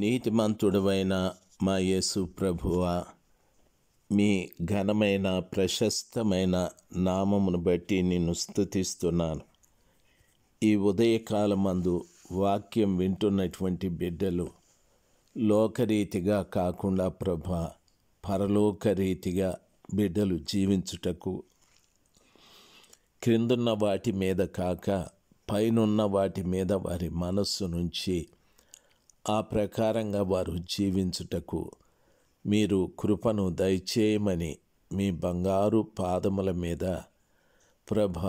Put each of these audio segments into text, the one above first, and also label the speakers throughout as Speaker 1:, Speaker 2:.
Speaker 1: నీతిమంతుడవైన మా యేసు ప్రభువ మీ ఘనమైన ప్రశస్తమైన నామమును బట్టి నిన్ను స్థుతిస్తున్నాను ఈ ఉదయకాలమందు వాక్యం వింటున్నటువంటి బిడ్డలు లోకరీతిగా కాకుండా ప్రభ పరలోకరీతిగా బిడ్డలు జీవించుటకు క్రిందున్న వాటి మీద కాక పైనున్న వాటి మీద వారి మనస్సు నుంచి ఆ ప్రకారంగా వారు జీవించుటకు మీరు కృపను దయచేయమని మీ బంగారు పాదముల మీద ప్రభ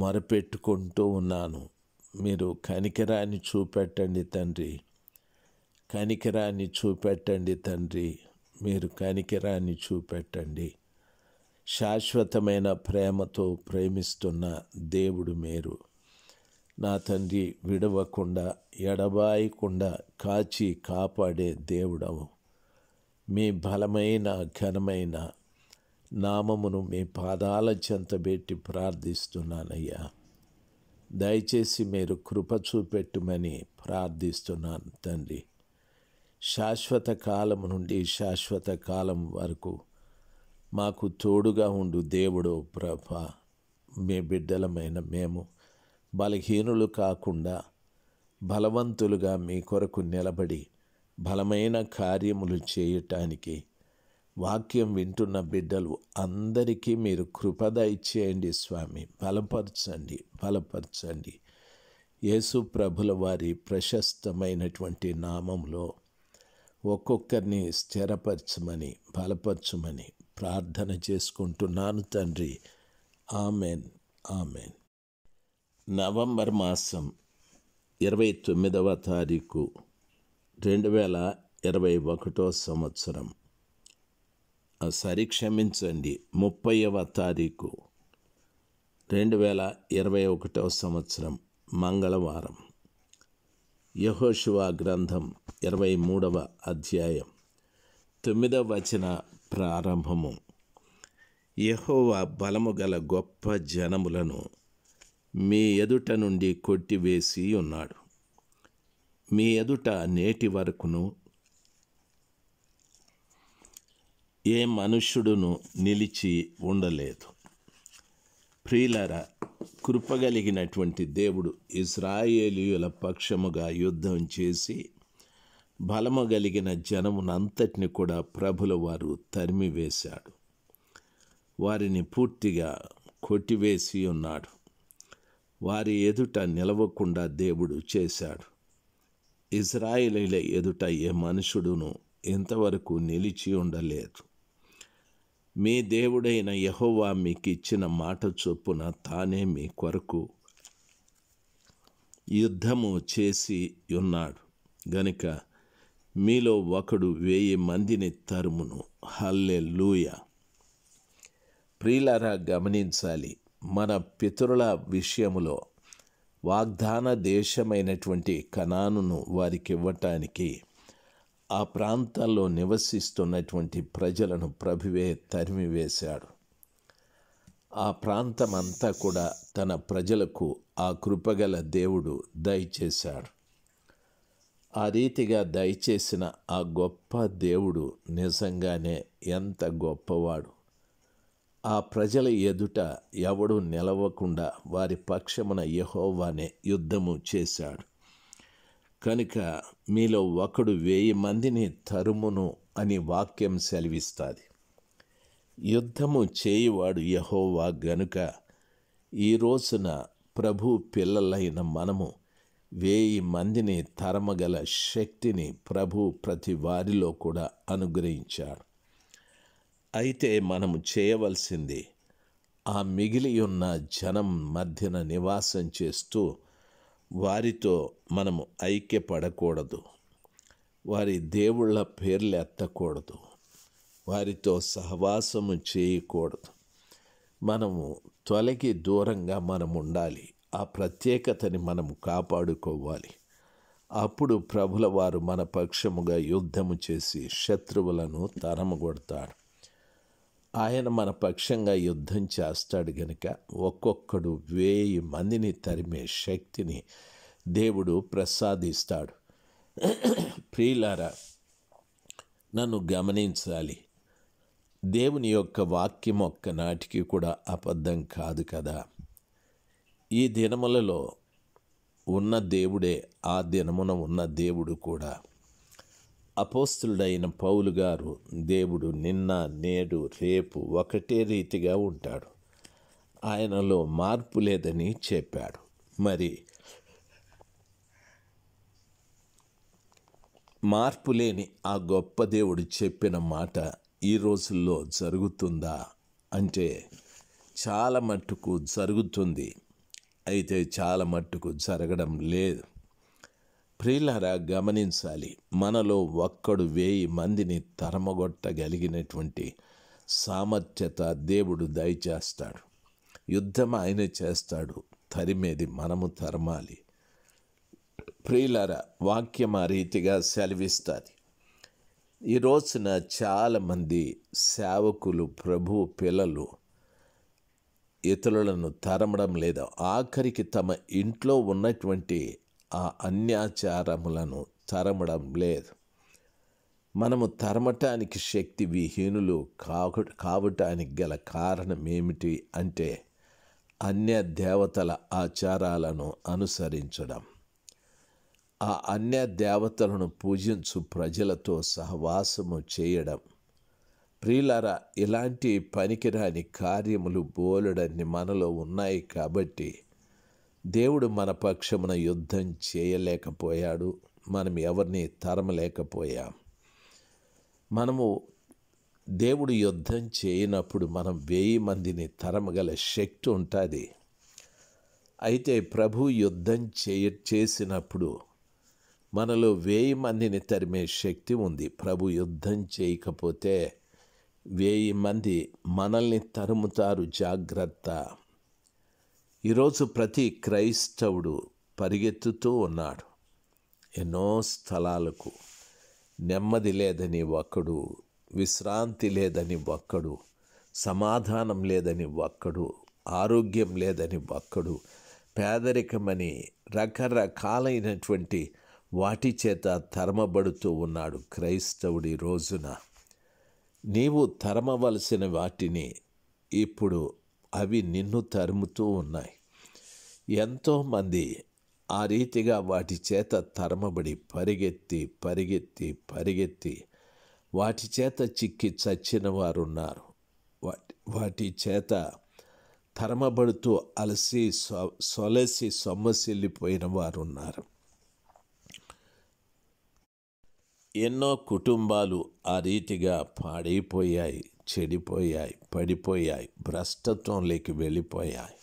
Speaker 1: మొరపెట్టుకుంటూ ఉన్నాను మీరు కనికరాన్ని చూపెట్టండి తండ్రి కనికరాన్ని చూపెట్టండి తండ్రి మీరు కనికరాన్ని చూపెట్టండి శాశ్వతమైన ప్రేమతో ప్రేమిస్తున్న దేవుడు మీరు నా తండ్రి విడవకుండా ఎడబాయకుండా కాచి కాపాడే దేవుడవు మీ బలమైన ఘనమైన నామమును మీ పాదాల చెంతబెట్టి ప్రార్థిస్తున్నానయ్యా దయచేసి మీరు కృప చూపెట్టుమని ప్రార్థిస్తున్నాను తండ్రి శాశ్వత కాలం నుండి శాశ్వత కాలం వరకు మాకు తోడుగా ఉండు దేవుడు ప్రభ మీ బిడ్డలమైన మేము బలహీనులు కాకుండా బలవంతులుగా మీ కొరకు నిలబడి బలమైన కార్యములు చేయటానికి వాక్యం వింటున్న బిడ్డలు అందరికీ మీరు కృపద ఇచ్చేయండి స్వామి బలపరచండి బలపరచండి యేసు ప్రభుల వారి ప్రశస్తమైనటువంటి నామంలో ఒక్కొక్కరిని స్థిరపరచమని బలపరచమని ప్రార్థన చేసుకుంటున్నాను తండ్రి ఆమెన్ ఆమెన్ నవంబర్ మాసం ఇరవై తొమ్మిదవ తారీఖు రెండు వేల ఇరవై ఒకటో సంవత్సరం సరి క్షమించండి ముప్పైవ తారీఖు రెండు వేల ఇరవై ఒకటో సంవత్సరం మంగళవారం యహోశివా గ్రంథం ఇరవై మూడవ అధ్యాయం తొమ్మిదవ వచన ప్రారంభము యహోవా బలము గల గొప్ప జనములను మీ ఎదుట నుండి కొట్టివేసి ఉన్నాడు మీ ఎదుట నేటి వరకును ఏ మనుష్యుడును నిలిచి ఉండలేదు ప్రియులర కృపగలిగినటువంటి దేవుడు ఇజ్రాయేలీయుల పక్షముగా యుద్ధం చేసి బలము కలిగిన జనమునంతటిని కూడా ప్రభుల వారు తరిమివేశాడు వారిని పూర్తిగా కొట్టివేసి ఉన్నాడు వారి ఎదుట నిలవకుండా దేవుడు చేశాడు ఇజ్రాయేలీల ఎదుట ఏ మనుషుడును ఇంతవరకు నిలిచి ఉండలేదు మీ దేవుడైన యహోవా మీకు ఇచ్చిన మాట చొప్పున తానే మీ కొరకు యుద్ధము చేసి ఉన్నాడు గనుక మీలో ఒకడు వెయ్యి మందిని తరుమును హల్లే లూయ ప్రియులరా గమనించాలి మన పితరుల విషయములో వాగ్దాన దేశమైనటువంటి కణానును వారికి ఇవ్వటానికి ఆ ప్రాంతాల్లో నివసిస్తున్నటువంటి ప్రజలను ప్రభువే తరిమివేశాడు ఆ ప్రాంతమంతా కూడా తన ప్రజలకు ఆ కృపగల దేవుడు దయచేశాడు ఆ రీతిగా దయచేసిన ఆ గొప్ప దేవుడు నిజంగానే ఎంత గొప్పవాడు ఆ ప్రజల ఎదుట ఎవడు నిలవకుండా వారి పక్షమున యహోవానే యుద్ధము చేశాడు కనుక మీలో ఒకడు వెయ్యి మందిని తరుమును అని వాక్యం సెలవిస్తుంది యుద్ధము చేయువాడు యహోవా గనుక ఈ రోజున ప్రభు పిల్లలైన మనము వేయి మందిని తరమగల శక్తిని ప్రభు ప్రతి వారిలో కూడా అనుగ్రహించాడు అయితే మనము చేయవలసింది ఆ మిగిలి ఉన్న జనం మధ్యన నివాసం చేస్తూ వారితో మనము ఐక్యపడకూడదు వారి దేవుళ్ళ పేర్లు ఎత్తకూడదు వారితో సహవాసము చేయకూడదు మనము తొలగి దూరంగా మనం ఉండాలి ఆ ప్రత్యేకతని మనము కాపాడుకోవాలి అప్పుడు ప్రభుల వారు మన పక్షముగా యుద్ధము చేసి శత్రువులను తరమగొడతాడు ఆయన మన పక్షంగా యుద్ధం చేస్తాడు గనుక ఒక్కొక్కడు వేయి మందిని తరిమే శక్తిని దేవుడు ప్రసాదిస్తాడు ప్రియులారా నన్ను గమనించాలి దేవుని యొక్క వాక్యం ఒక్క నాటికి కూడా అబద్ధం కాదు కదా ఈ దినములలో ఉన్న దేవుడే ఆ దినమున ఉన్న దేవుడు కూడా అపోస్తుడైన పౌలు గారు దేవుడు నిన్న నేడు రేపు ఒకటే రీతిగా ఉంటాడు ఆయనలో మార్పు లేదని చెప్పాడు మరి మార్పు లేని ఆ గొప్ప దేవుడు చెప్పిన మాట ఈ రోజుల్లో జరుగుతుందా అంటే చాలా మట్టుకు జరుగుతుంది అయితే చాలా మట్టుకు జరగడం లేదు ప్రియులారా గమనించాలి మనలో ఒక్కడు వేయి మందిని తరమగొట్టగలిగినటువంటి సామర్థ్యత దేవుడు దయచేస్తాడు యుద్ధం ఆయన చేస్తాడు తరిమేది మనము తరమాలి ప్రియులారా వాక్యం ఆ రీతిగా సెలవిస్తుంది ఈ రోజున చాలామంది సేవకులు ప్రభు పిల్లలు ఇతరులను తరమడం లేదా ఆఖరికి తమ ఇంట్లో ఉన్నటువంటి ఆ అన్యాచారములను తరమడం లేదు మనము తరమటానికి శక్తి విహీనులు కాకు కావటానికి గల కారణం ఏమిటి అంటే అన్య దేవతల ఆచారాలను అనుసరించడం ఆ అన్య దేవతలను పూజించు ప్రజలతో సహవాసము చేయడం ప్రియులార ఇలాంటి పనికిరాని కార్యములు బోలెడన్ని మనలో ఉన్నాయి కాబట్టి దేవుడు మన పక్షమున యుద్ధం చేయలేకపోయాడు మనం ఎవరిని తరమలేకపోయాం మనము దేవుడు యుద్ధం చేయనప్పుడు మనం వెయ్యి మందిని తరమగల శక్తి ఉంటుంది అయితే ప్రభు యుద్ధం చేయ చేసినప్పుడు మనలో వేయి మందిని తరిమే శక్తి ఉంది ప్రభు యుద్ధం చేయకపోతే వేయి మంది మనల్ని తరుముతారు జాగ్రత్త ఈరోజు ప్రతి క్రైస్తవుడు పరిగెత్తుతూ ఉన్నాడు ఎన్నో స్థలాలకు నెమ్మది లేదని ఒక్కడు విశ్రాంతి లేదని ఒక్కడు సమాధానం లేదని ఒక్కడు ఆరోగ్యం లేదని ఒక్కడు పేదరికమని రకరకాలైనటువంటి వాటి చేత తరమబడుతూ ఉన్నాడు క్రైస్తవుడి రోజున నీవు తరమవలసిన వాటిని ఇప్పుడు అవి నిన్ను తరుముతూ ఉన్నాయి ఎంతోమంది ఆ రీతిగా వాటి చేత తరమబడి పరిగెత్తి పరిగెత్తి పరిగెత్తి వాటి చేత చిక్కి చచ్చిన వారు ఉన్నారు వాటి వాటి చేత తరమబడుతూ అలసి సొ సొలసి సొమ్మసిల్లిపోయిన వారు ఉన్నారు ఎన్నో కుటుంబాలు ఆ రీతిగా పాడైపోయాయి చెడిపోయాయి పడిపోయాయి భ్రష్టత్వంలోకి వెళ్ళిపోయాయి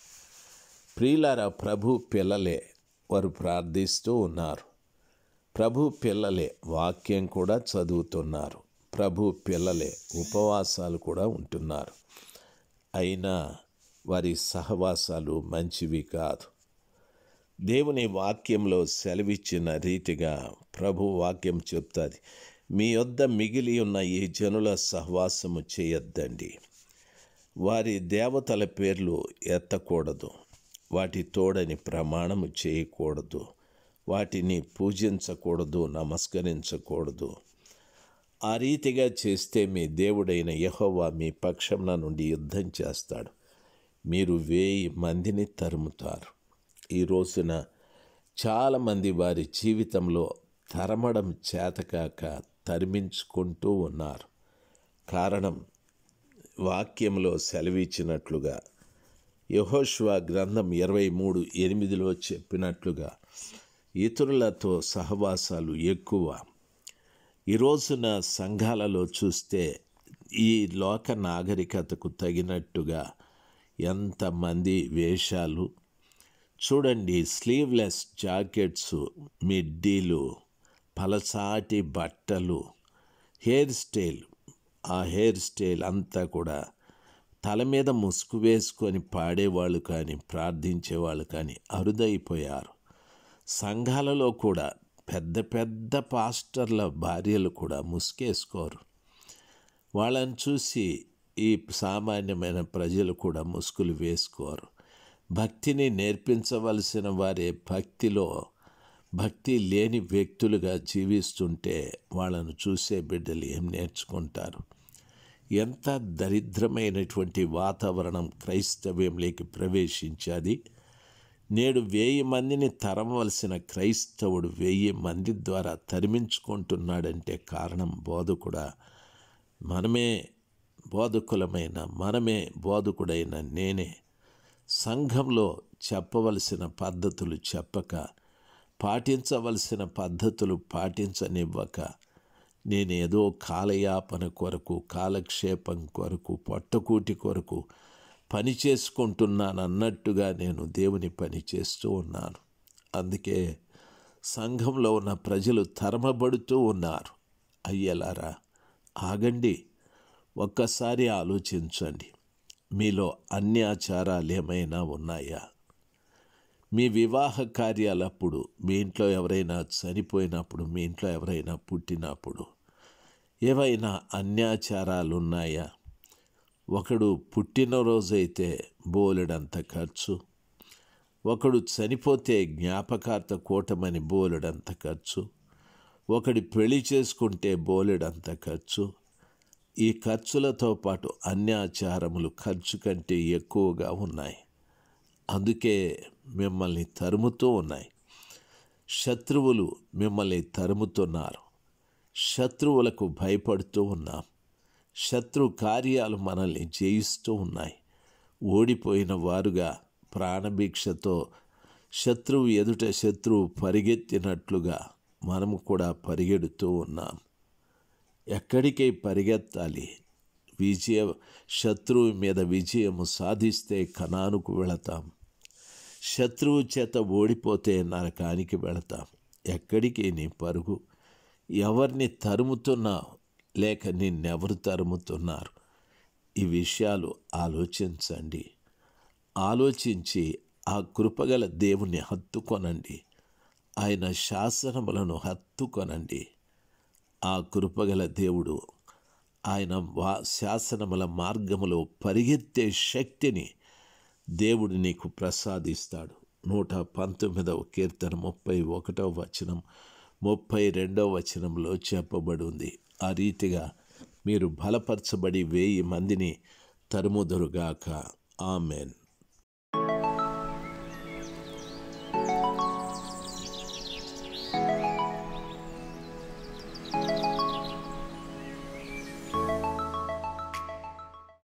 Speaker 1: ప్రియులార ప్రభు పిల్లలే వారు ప్రార్థిస్తూ ఉన్నారు ప్రభు పిల్లలే వాక్యం కూడా చదువుతున్నారు ప్రభు పిల్లలే ఉపవాసాలు కూడా ఉంటున్నారు అయినా వారి సహవాసాలు మంచివి కాదు దేవుని వాక్యంలో సెలవిచ్చిన రీతిగా ప్రభు వాక్యం చెప్తుంది మీ యొద్ద మిగిలి ఉన్న ఈ జనుల సహవాసము చేయొద్దండి వారి దేవతల పేర్లు ఎత్తకూడదు వాటి తోడని ప్రమాణము చేయకూడదు వాటిని పూజించకూడదు నమస్కరించకూడదు ఆ రీతిగా చేస్తే మీ దేవుడైన యహోవా మీ పక్షంన నుండి యుద్ధం చేస్తాడు మీరు వేయి మందిని తరుముతారు ఈ రోజున చాలామంది వారి జీవితంలో తరమడం చేతకాక తరిమించుకుంటూ ఉన్నారు కారణం వాక్యంలో సెలవిచ్చినట్లుగా యహోష్వా గ్రంథం ఇరవై మూడు ఎనిమిదిలో చెప్పినట్లుగా ఇతరులతో సహవాసాలు ఎక్కువ ఈరోజున సంఘాలలో చూస్తే ఈ లోక నాగరికతకు తగినట్టుగా ఎంతమంది వేషాలు చూడండి స్లీవ్లెస్ జాకెట్స్ మిడ్డీలు పలసాటి బట్టలు హెయిర్ స్టైల్ ఆ హెయిర్ స్టైల్ అంతా కూడా తల మీద ముసుగు వేసుకొని పాడేవాళ్ళు కానీ ప్రార్థించేవాళ్ళు కానీ అరుదైపోయారు సంఘాలలో కూడా పెద్ద పెద్ద పాస్టర్ల భార్యలు కూడా ముసుకేసుకోరు వాళ్ళని చూసి ఈ సామాన్యమైన ప్రజలు కూడా ముసుగులు వేసుకోరు భక్తిని నేర్పించవలసిన వారే భక్తిలో భక్తి లేని వ్యక్తులుగా జీవిస్తుంటే వాళ్ళను చూసే బిడ్డలు ఏం నేర్చుకుంటారు ఎంత దరిద్రమైనటువంటి వాతావరణం క్రైస్తవ్యంలోకి ప్రవేశించాది నేడు వెయ్యి మందిని తరమవలసిన క్రైస్తవుడు వెయ్యి మంది ద్వారా తరిమించుకుంటున్నాడంటే కారణం బోధకుడ మనమే బోధకులమైన మనమే బోధకుడైన నేనే సంఘంలో చెప్పవలసిన పద్ధతులు చెప్పక పాటించవలసిన పద్ధతులు పాటించనివ్వక నేనేదో కాలయాపన కొరకు కాలక్షేపం కొరకు పట్టుకూటి కొరకు పని చేసుకుంటున్నాను అన్నట్టుగా నేను దేవుని పని చేస్తూ ఉన్నాను అందుకే సంఘంలో ఉన్న ప్రజలు తరమబడుతూ ఉన్నారు అయ్యలారా ఆగండి ఒక్కసారి ఆలోచించండి మీలో అన్యాచారాలు ఏమైనా ఉన్నాయా మీ వివాహ కార్యాలప్పుడు మీ ఇంట్లో ఎవరైనా చనిపోయినప్పుడు మీ ఇంట్లో ఎవరైనా పుట్టినప్పుడు ఏవైనా అన్యాచారాలు ఉన్నాయా ఒకడు పుట్టినరోజైతే బోలెడంత ఖర్చు ఒకడు చనిపోతే జ్ఞాపకార్థ కూటమని బోలెడంత ఖర్చు ఒకడి పెళ్లి చేసుకుంటే బోలెడంత ఖర్చు ఈ ఖర్చులతో పాటు అన్యాచారములు ఖర్చు కంటే ఎక్కువగా ఉన్నాయి అందుకే మిమ్మల్ని తరుముతూ ఉన్నాయి శత్రువులు మిమ్మల్ని తరుముతున్నారు శత్రువులకు భయపడుతూ ఉన్నాం శత్రు కార్యాలు మనల్ని జయిస్తూ ఉన్నాయి ఓడిపోయిన వారుగా ప్రాణభిక్షతో శత్రువు ఎదుట శత్రువు పరిగెత్తినట్లుగా మనము కూడా పరిగెడుతూ ఉన్నాం ఎక్కడికై పరిగెత్తాలి విజయ శత్రువు మీద విజయము సాధిస్తే కణానుకు వెళతాం శత్రువు చేత ఓడిపోతే నరకానికి వెళతాం ఎక్కడికి నీ పరుగు ఎవరిని తరుముతున్నావు లేక నిన్నెవరు తరుముతున్నారు ఈ విషయాలు ఆలోచించండి ఆలోచించి ఆ కృపగల దేవుని హత్తుకొనండి ఆయన శాసనములను హత్తుకొనండి ఆ కృపగల దేవుడు ఆయన వా శాసనముల మార్గములో పరిగెత్తే శక్తిని దేవుడు నీకు ప్రసాదిస్తాడు నూట పంతొమ్మిదవ కీర్తన ముప్పై ఒకటవ వచనం ముప్పై రెండవ వచనంలో చెప్పబడి ఉంది ఆ రీతిగా మీరు బలపరచబడి వెయ్యి మందిని తరుముదురుగాక ఆమెన్